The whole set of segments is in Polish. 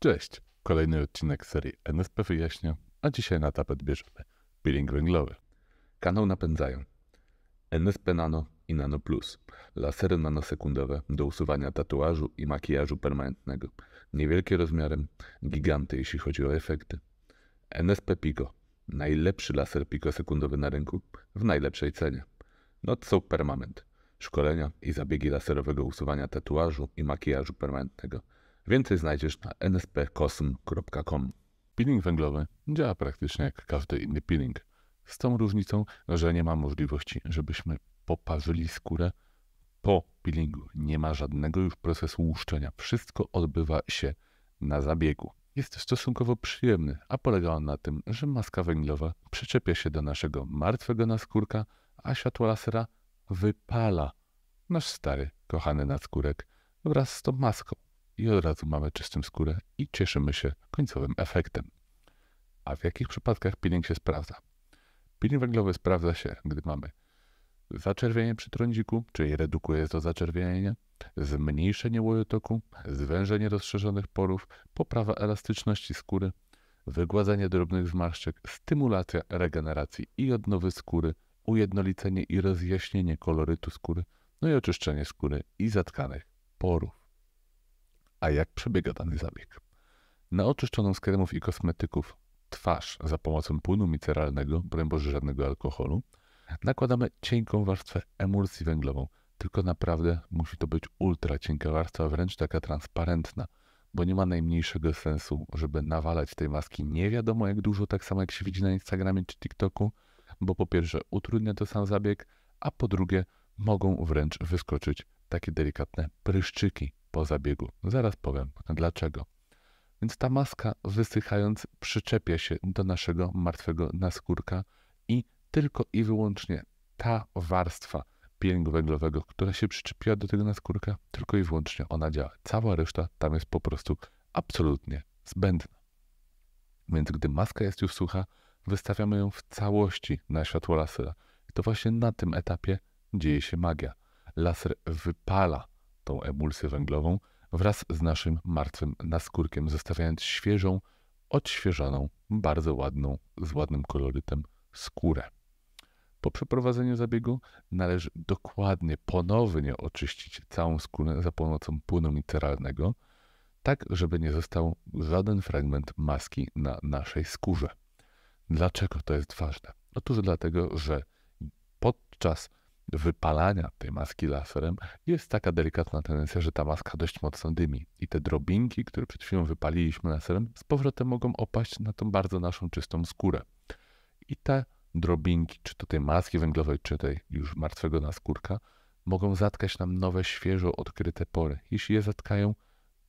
Cześć, kolejny odcinek serii NSP wyjaśnia, a dzisiaj na tapet bierzemy peeling węglowy. Kanał napędzają NSP Nano i Nano Plus, lasery nanosekundowe do usuwania tatuażu i makijażu permanentnego, niewielkie rozmiarem, giganty jeśli chodzi o efekty. NSP Pico, najlepszy laser pikosekundowy na rynku w najlepszej cenie. Not so permanent, szkolenia i zabiegi laserowego usuwania tatuażu i makijażu permanentnego – Więcej znajdziesz na nspkosm.com. Peeling węglowy działa praktycznie jak każdy inny peeling. Z tą różnicą, że nie ma możliwości, żebyśmy poparzyli skórę po peelingu. Nie ma żadnego już procesu łuszczenia. Wszystko odbywa się na zabiegu. Jest stosunkowo przyjemny, a polega on na tym, że maska węglowa przyczepia się do naszego martwego naskórka, a światło lasera wypala nasz stary, kochany naskórek wraz z tą maską i od razu mamy czystą skórę i cieszymy się końcowym efektem. A w jakich przypadkach peeling się sprawdza? Peeling węglowy sprawdza się, gdy mamy zaczerwienie przy trądziku, czyli redukuje to zaczerwienienie, zmniejszenie łojotoku, zwężenie rozszerzonych porów, poprawa elastyczności skóry, wygładzenie drobnych zmarszczek, stymulacja regeneracji i odnowy skóry, ujednolicenie i rozjaśnienie kolorytu skóry, no i oczyszczenie skóry i zatkanych porów. A jak przebiega dany zabieg? Na oczyszczoną z kremów i kosmetyków twarz za pomocą płynu miceralnego, broń Boże żadnego alkoholu, nakładamy cienką warstwę emulsji węglową. Tylko naprawdę musi to być ultra cienka warstwa, wręcz taka transparentna, bo nie ma najmniejszego sensu, żeby nawalać tej maski nie wiadomo jak dużo, tak samo jak się widzi na Instagramie czy TikToku, bo po pierwsze utrudnia to sam zabieg, a po drugie mogą wręcz wyskoczyć takie delikatne pryszczyki po zabiegu. Zaraz powiem dlaczego. Więc ta maska wysychając przyczepia się do naszego martwego naskórka i tylko i wyłącznie ta warstwa pielęgu węglowego, która się przyczepiła do tego naskórka, tylko i wyłącznie ona działa. Cała reszta tam jest po prostu absolutnie zbędna. Więc gdy maska jest już sucha, wystawiamy ją w całości na światło lasera. I to właśnie na tym etapie dzieje się magia. Laser wypala tą emulsję węglową wraz z naszym martwym naskórkiem, zostawiając świeżą, odświeżoną, bardzo ładną, z ładnym kolorytem skórę. Po przeprowadzeniu zabiegu należy dokładnie ponownie oczyścić całą skórę za pomocą płynu mineralnego, tak żeby nie został żaden fragment maski na naszej skórze. Dlaczego to jest ważne? Otóż dlatego, że podczas wypalania tej maski laserem jest taka delikatna tendencja, że ta maska dość mocno dymi i te drobinki, które przed chwilą wypaliliśmy laserem, z powrotem mogą opaść na tą bardzo naszą czystą skórę. I te drobinki, czy to tej maski węglowej, czy tej już martwego naskórka, mogą zatkać nam nowe, świeżo odkryte pory. Jeśli je zatkają,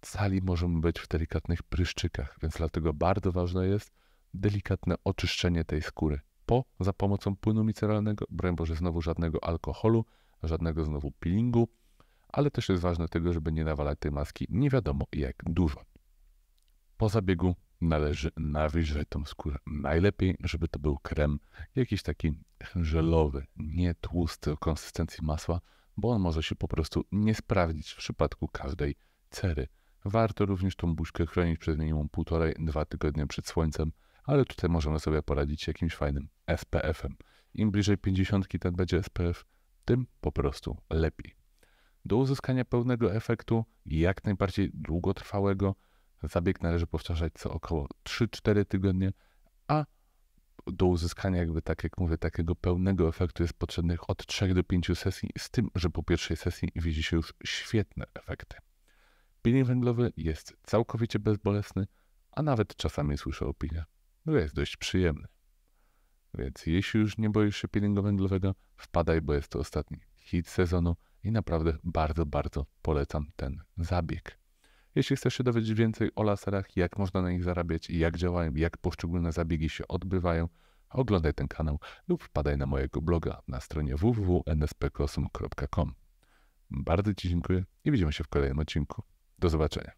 cali możemy być w delikatnych pryszczykach, więc dlatego bardzo ważne jest delikatne oczyszczenie tej skóry po za pomocą płynu micelarnego, broń Boże, znowu żadnego alkoholu, żadnego znowu peelingu, ale też jest ważne tego, żeby nie nawalać tej maski nie wiadomo jak dużo. Po zabiegu należy nawilżać tą skórę. Najlepiej, żeby to był krem jakiś taki żelowy, nie tłusty o konsystencji masła, bo on może się po prostu nie sprawdzić w przypadku każdej cery. Warto również tą buźkę chronić przez minimum 1,5-2 tygodnie przed słońcem, ale tutaj możemy sobie poradzić jakimś fajnym SPF-em. Im bliżej 50 ten będzie SPF, tym po prostu lepiej. Do uzyskania pełnego efektu, jak najbardziej długotrwałego, zabieg należy powtarzać co około 3-4 tygodnie, a do uzyskania, jakby tak jak mówię, takiego pełnego efektu jest potrzebnych od 3 do 5 sesji, z tym, że po pierwszej sesji widzi się już świetne efekty. Peeling węglowy jest całkowicie bezbolesny, a nawet czasami słyszę opinię, no jest dość przyjemny. Więc jeśli już nie boisz się peelingu węglowego, wpadaj, bo jest to ostatni hit sezonu i naprawdę bardzo, bardzo polecam ten zabieg. Jeśli chcesz się dowiedzieć więcej o laserach, jak można na nich zarabiać i jak działają, jak poszczególne zabiegi się odbywają, oglądaj ten kanał lub wpadaj na mojego bloga na stronie www.nspcrossum.com. Bardzo Ci dziękuję i widzimy się w kolejnym odcinku. Do zobaczenia.